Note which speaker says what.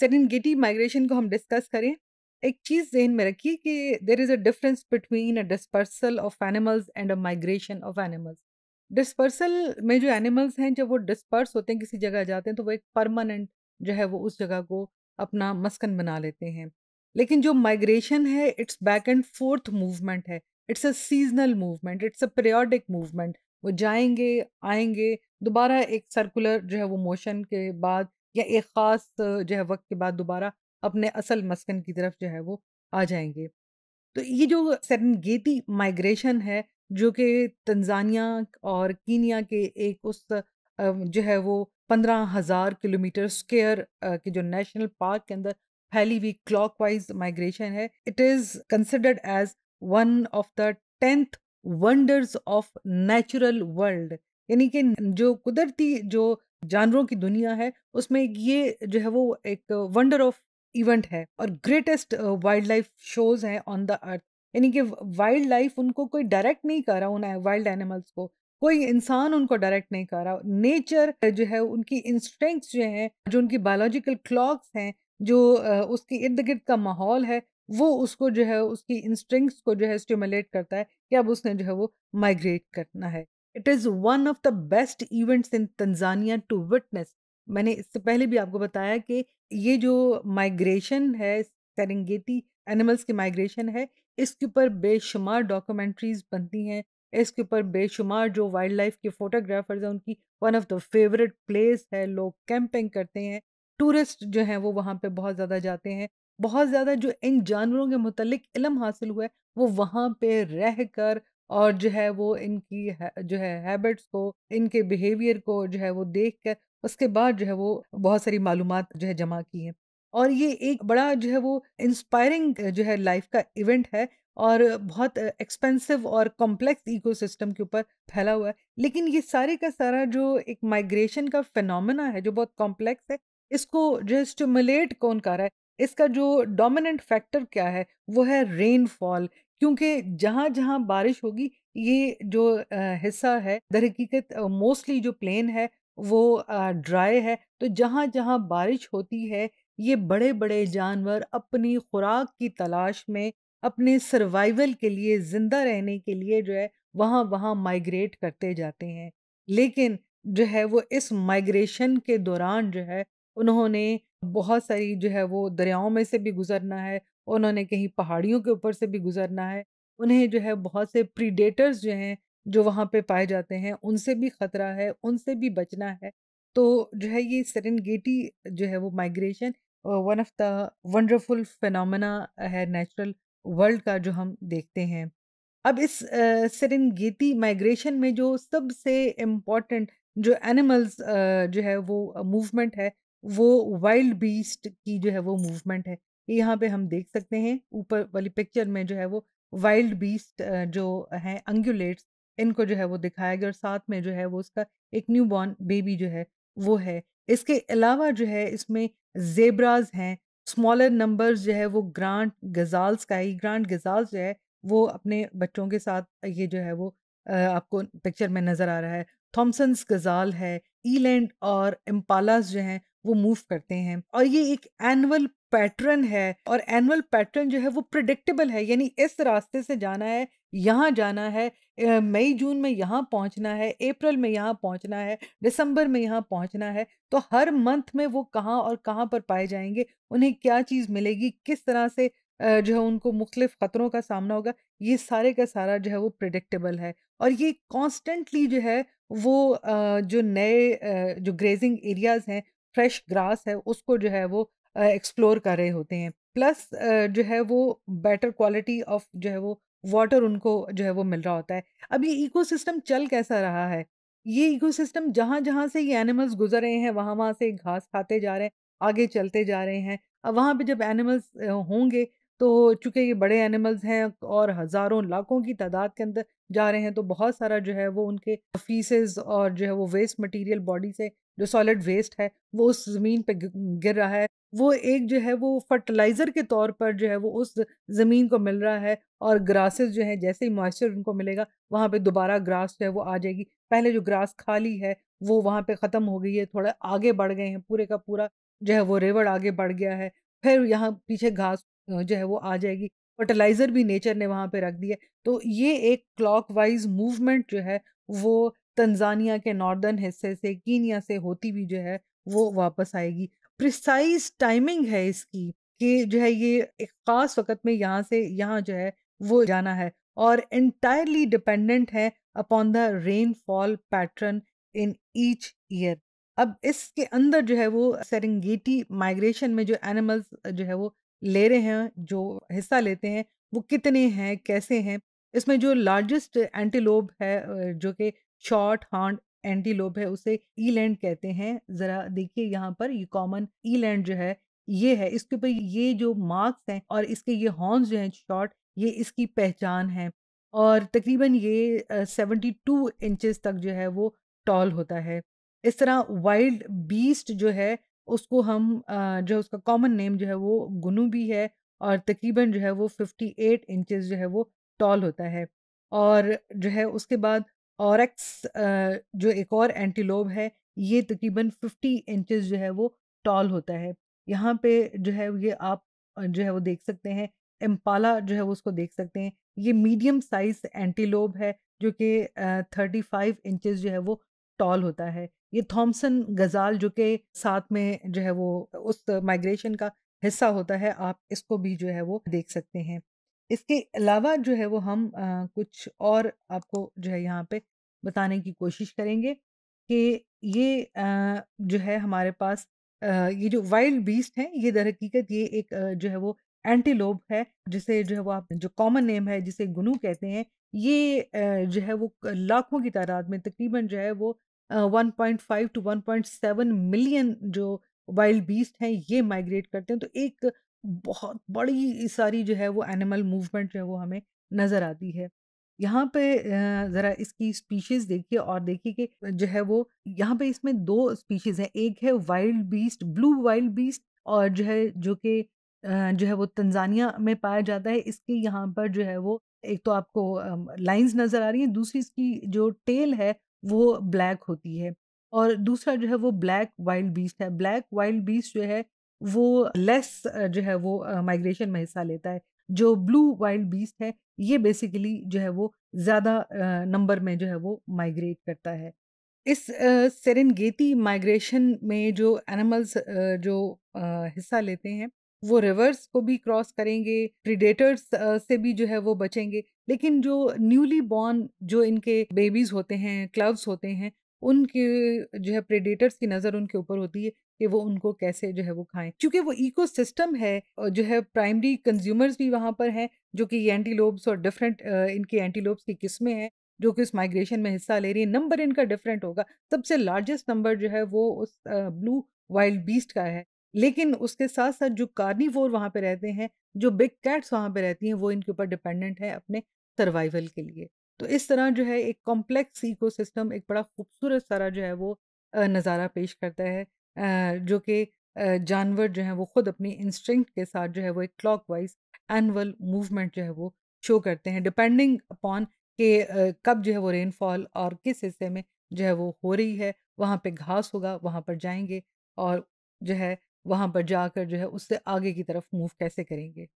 Speaker 1: Serengeti migration को हम discuss करें एक चीज़ जहन में रखिए कि there is a difference between a dispersal of animals and a migration of animals dispersal में जो एनिमल्स हैं जब वो डिस्पर्स होते हैं किसी जगह जाते हैं तो वो एक परमानेंट जो है वो उस जगह को अपना मस्कन बना लेते हैं लेकिन जो माइग्रेशन है it's back and forth movement है it's a seasonal movement it's a periodic movement वो जाएंगे आएंगे दोबारा एक सर्कुलर जो है वो मोशन के बाद या एक ख़ास जो है वक्त के बाद दोबारा अपने असल मस्कन की तरफ जो है वो आ जाएंगे तो ये जो सरनगेती माइग्रेशन है जो कि तंजानिया और कीनिया के एक उस जो है वो पंद्रह हज़ार किलोमीटर स्क्वेयर के जो नेशनल पार्क के अंदर फैली हुई क्लॉक वाइज माइग्रेशन है it is considered as one of the tenth wonders of natural world यानी कि जो कुदरती जो जानवरों की दुनिया है उसमें ये जो है वो एक वंडर ऑफ इवेंट है और ग्रेटेस्ट वाइल्ड लाइफ शोज हैं ऑन द अर्थ यानी कि वाइल्ड लाइफ उनको कोई डायरेक्ट नहीं कर रहा उन वाइल्ड एनिमल्स को कोई इंसान उनको डायरेक्ट नहीं कर रहा नेचर जो है उनकी इंस्टिंक्ट्स जो हैं जो उनकी बायोलॉजिकल क्लॉक्स हैं जो उसके इर्द गिर्द का माहौल है वो उसको जो है उसकी इंस्टिंक्ट्स को जो है स्टिमुलेट करता है कि अब उसने जो है वो माइग्रेट करना है it is one of the best events in Tanzania to witness मैंने इससे पहले भी आपको बताया कि ये जो माइग्रेशन है सेरेंगेटी एनिमल्स की माइग्रेशन है इसके ऊपर बेशुमार डॉक्यूमेंट्रीज बनती हैं इसके ऊपर बेशुमार जो वाइल्ड लाइफ के फोटोग्राफर्स हैं उनकी one of the favourite place है लोग कैंपिंग करते हैं टूरिस्ट जो हैं वो वहाँ पे बहुत ज़्यादा जाते हैं बहुत ज़्यादा जो इन जानवरों के मुतलिक इलम हासिल हुआ है वो वहाँ पे रह कर और जो है वो इनकी है, जो है हैबिट्स को इनके बिहेवियर को जो है वो देख कर उसके बाद जो है वो बहुत सारी मालूम जो है जमा की हैं और ये एक बड़ा जो है वो इंस्पायरिंग जो है लाइफ का इवेंट है और बहुत एक्सपेंसिव और कॉम्प्लेक्स इकोसिस्टम के ऊपर फैला हुआ है लेकिन ये सारे का सारा जो एक माइग्रेशन का फिनमिना है जो बहुत कॉम्प्लेक्स है इसको जो है स्टिमुलेट कौन कर रहा है इसका जो डोमिनेंट फैक्टर क्या है वो है रेनफॉल क्योंकि जहाँ जहाँ बारिश होगी ये जो हिस्सा है हकीकत मोस्टली जो प्लेन है वो ड्राई है तो जहाँ जहाँ बारिश होती है ये बड़े बड़े जानवर अपनी खुराक की तलाश में अपने सर्वाइवल के लिए ज़िंदा रहने के लिए जो है वहाँ वहाँ माइग्रेट करते जाते हैं लेकिन जो है वो इस माइग्रेशन के दौरान जो है उन्होंने बहुत सारी जो है वो दरियाओं में से भी गुजरना है उन्होंने कहीं पहाड़ियों के ऊपर से भी गुजरना है उन्हें जो है बहुत से प्रीडेटर्स जो हैं जो वहाँ पे पाए जाते हैं उनसे भी खतरा है उनसे भी बचना है तो जो है ये सरनगेटी जो है वो migration one of the wonderful phenomena है नेचुरल वर्ल्ड का जो हम देखते हैं अब इस सेरेंगेटी माइग्रेशन में जो सबसे इम्पॉर्टेंट जो एनिमल्स जो है वो मूवमेंट है वो वाइल्ड बीस्ट की जो है वो मूवमेंट है यहाँ पे हम देख सकते हैं ऊपर वाली पिक्चर में जो है वो वाइल्ड बीस्ट जो है अंगुलेट्स इनको जो है वो दिखाया गया और साथ में जो है वो उसका एक न्यू बॉर्न बेबी जो है वो है इसके अलावा जो है इसमें जेबराज हैं स्मॉलर नंबर्स जो है वो ग्रांड गज़ाल्स का ही ग्रांड गज़ाल्स जो है वो अपने बच्चों के साथ ये जो है वो आपको पिक्चर में नज़र आ रहा है थॉमसन्स गज़ाल है ईलैंड और एम्पालास जो हैं वो मूव करते हैं और ये एक एनअल पैटर्न है और एनुअल पैटर्न जो है वो प्रिडिक्टेबल है यानी इस रास्ते से जाना है यहाँ जाना है मई जून में यहाँ पहुँचना है अप्रैल में यहाँ पहुँचना है दिसंबर में यहाँ पहुँचना है तो हर मंथ में वो कहाँ और कहाँ पर पाए जाएंगे उन्हें क्या चीज़ मिलेगी किस तरह से जो है उनको मुख्तफ ख़तरों का सामना होगा ये सारे का सारा जो है वो प्रिडिक्टेबल है और ये कॉन्स्टेंटली जो है वो जो नए जो ग्रेजिंग एरियाज़ हैं फ्रेश ग्रास है उसको जो है वो एक्सप्लोर कर रहे होते हैं प्लस जो है वो बेटर क्वालिटी ऑफ जो है वो वाटर उनको जो है वो मिल रहा होता है अब ये इकोसिस्टम चल कैसा रहा है ये इकोसिस्टम जहाँ जहाँ से ये एनिमल्स गुजर रहे हैं वहाँ वहाँ से घास खाते जा रहे हैं आगे चलते जा रहे हैं अब वहाँ पे जब एनिमल्स होंगे तो चूंकि ये बड़े एनिमल्स हैं और हज़ारों लाखों की तादाद के अंदर जा रहे हैं तो बहुत सारा जो है वो उनके फीसेज और जो है वो वेस्ट मटेरियल बॉडी से जो सॉलिड वेस्ट है वो उस ज़मीन पे गिर रहा है वो एक जो है वो फर्टिलाइज़र के तौर पर जो है वो उस ज़मीन को मिल रहा है और ग्रासेस जो है जैसे ही मॉइस्चर उनको मिलेगा वहाँ पे दोबारा ग्रास जो है वो आ जाएगी पहले जो ग्रास खाली है वो वहाँ पे ख़त्म हो गई है थोड़ा आगे बढ़ गए हैं पूरे का पूरा जो है वो रेवड़ आगे बढ़ गया है फिर यहाँ पीछे घास जो है वो आ जाएगी। फर्टिलाइज़र भी नेचर ने वहाँ पे रख दिया तो ये एक क्लॉक वाइज मूवमेंट जो है वो तंज़ानिया के नॉर्दर्न हिस्से से कीनिया से होती हुई जो है वो वापस आएगी। प्रिसाइज़ टाइमिंग है इसकी कि जो है ये एक ख़ास वक़्त में यहाँ से यहाँ जो है वो जाना है और इंटायरली डिपेंडेंट है upon the rainfall pattern in each year. अब इसके अंदर जो है वो सरंगेटी माइग्रेशन में जो एनिमल्स जो है वो ले रहे हैं जो हिस्सा लेते हैं वो कितने हैं कैसे हैं इसमें जो लार्जेस्ट एंटीलोब है जो कि शॉर्ट हॉन्ड एंटीलोब है उसे ई लैंड कहते हैं ज़रा देखिए यहाँ पर ये कॉमन लैंड जो है ये है इसके ऊपर ये जो मार्क्स हैं और इसके ये हॉर्न्स जो हैं शॉर्ट ये इसकी पहचान है और तकरीबन ये सेवेंटी टू इंचज़ तक जो है वो टॉल होता है इस तरह वाइल्ड बीस्ट जो है उसको हम जो उसका कॉमन नेम जो है वो गुनू भी है और तकरीबन जो है वो फिफ्टी एट इंचज़ जो है वो टॉल होता है। और जो है उसके बाद और जो एक और एंटीलोब है, ये तकरीबन फिफ्टी इंचज़ जो है वो टॉल होता है। यहाँ पे जो है ये आप जो है वो देख सकते हैं, एम्पाला जो है वो उसको देख सकते हैं। ये मीडियम साइज़ एंटीलोब है जो कि थर्टी फाइव इंचज़ जो है वो टॉल होता है। ये थॉमसन गजाल जो के साथ में जो है वो उस माइग्रेशन का हिस्सा होता है आप इसको भी जो है वो देख सकते हैं इसके अलावा जो है वो हम आ, कुछ और आपको जो है यहाँ पे बताने की कोशिश करेंगे कि ये आ, जो है हमारे पास आ, ये जो वाइल्ड बीस्ट हैं ये दर हकीकत ये एक जो है वो एंटीलोप है जिसे जो है वो आप जो कॉमन नेम है जिसे गुनू कहते हैं ये जो है वो लाखों की तादाद में तकरीबन जो है वो 1.5 टू 1.7 मिलियन जो वाइल्ड बीस्ट हैं ये माइग्रेट करते हैं तो एक बहुत बड़ी सारी जो है वो एनिमल मूवमेंट जो है वो हमें नज़र आती है यहाँ पे ज़रा इसकी स्पीशीज देखिए और देखिए कि जो है वो यहाँ पे इसमें दो स्पीशीज़ हैं एक है wildebeest blue wildebeest और जो है जो कि जो है वो तंजानिया में पाया जाता है इसके यहाँ पर जो है वो एक तो आपको लाइंस नज़र आ रही हैं दूसरी इसकी जो टेल है वो ब्लैक होती है और दूसरा जो है वो ब्लैक वाइल्ड बीस्ट है ब्लैक वाइल्ड बीस्ट जो है वो लेस जो है वो माइग्रेशन में हिस्सा लेता है जो ब्लू वाइल्ड बीस्ट है ये बेसिकली जो है वो ज़्यादा नंबर में जो है वो माइग्रेट करता है इस सेरेनगेती माइग्रेशन में जो एनिमल्स जो हिस्सा लेते हैं वो रिवर्स को भी क्रॉस करेंगे प्रीडेटर्स से भी जो है वो बचेंगे लेकिन जो न्यूली बॉर्न जो इनके बेबीज़ होते हैं क्लव्स होते हैं उनके जो है प्रेडेटर्स की नज़र उनके ऊपर होती है कि वो उनको कैसे जो है वो खाएं क्योंकि वो इकोसिस्टम है जो है प्राइमरी कंज्यूमर्स भी वहाँ पर हैं जो कि एंटीलोब्स और डिफरेंट इनके एंटीलोब्स की किस्में हैं जो कि उस माइग्रेशन में हिस्सा ले रही है नंबर इनका डिफरेंट होगा सबसे लार्जेस्ट नंबर जो है वो उस ब्लू वाइल्ड बीस्ट का है लेकिन उसके साथ साथ जो कार्निवोर वहाँ पे रहते हैं जो बिग कैट्स वहाँ पे रहती हैं वो इनके ऊपर डिपेंडेंट है अपने सर्वाइवल के लिए तो इस तरह जो है एक कॉम्प्लेक्स इको एक बड़ा खूबसूरत सारा जो है वो नज़ारा पेश करता है जो कि जानवर जो है वो खुद अपनी इंस्टिंक्ट के साथ जो है वो एक क्लॉक वाइज एनअल मूवमेंट जो है वो शो करते हैं डिपेंडिंग अपॉन के कब जो है वो रेनफॉल और किस हिस्से में जो है वो हो रही है वहाँ पे घास होगा वहाँ पर जाएंगे और जो है वहाँ पर जाकर जो है उससे आगे की तरफ मूव कैसे करेंगे